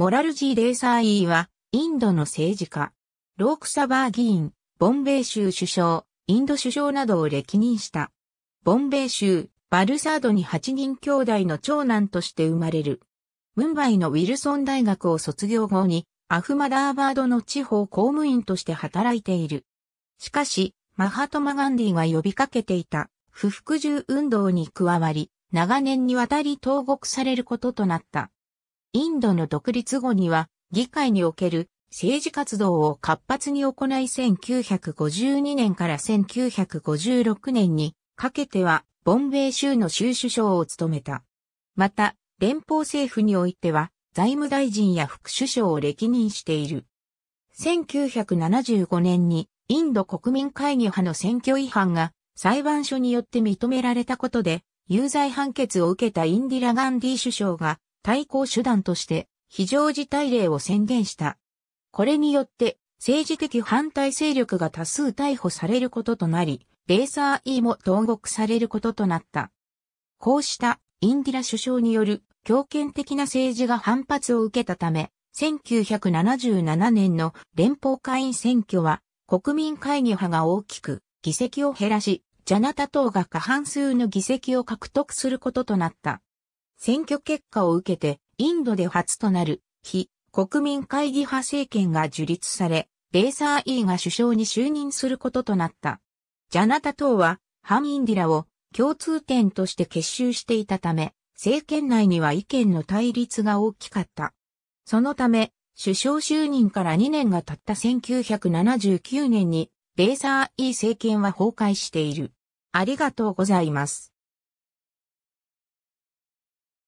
モラルジー・デーサーイーは、インドの政治家、ロークサバー議員、ボンベイ州首相、インド首相などを歴任した。ボンベイ州、バルサードに8人兄弟の長男として生まれる。ムンバイのウィルソン大学を卒業後に、アフマダーバードの地方公務員として働いている。しかし、マハトマ・ガンディが呼びかけていた不服従運動に加わり、長年にわたり投獄されることとなった。インドの独立後には、議会における政治活動を活発に行い1952年から1956年にかけては、ボンベイ州の州首相を務めた。また、連邦政府においては、財務大臣や副首相を歴任している。1975年に、インド国民会議派の選挙違反が裁判所によって認められたことで、有罪判決を受けたインディラ・ガンディ首相が対抗手段として非常事態令を宣言した。これによって政治的反対勢力が多数逮捕されることとなり、レーサー E も投獄されることとなった。こうしたインディラ首相による強権的な政治が反発を受けたため、1977年の連邦会員選挙は国民会議派が大きく議席を減らし、ジャナタ党が過半数の議席を獲得することとなった。選挙結果を受けて、インドで初となる、非国民会議派政権が樹立され、ベーサー・イーが首相に就任することとなった。ジャナタ党は、反インディラを共通点として結集していたため、政権内には意見の対立が大きかった。そのため、首相就任から2年が経った1979年に、ベーサー・イー政権は崩壊している。ありがとうございます。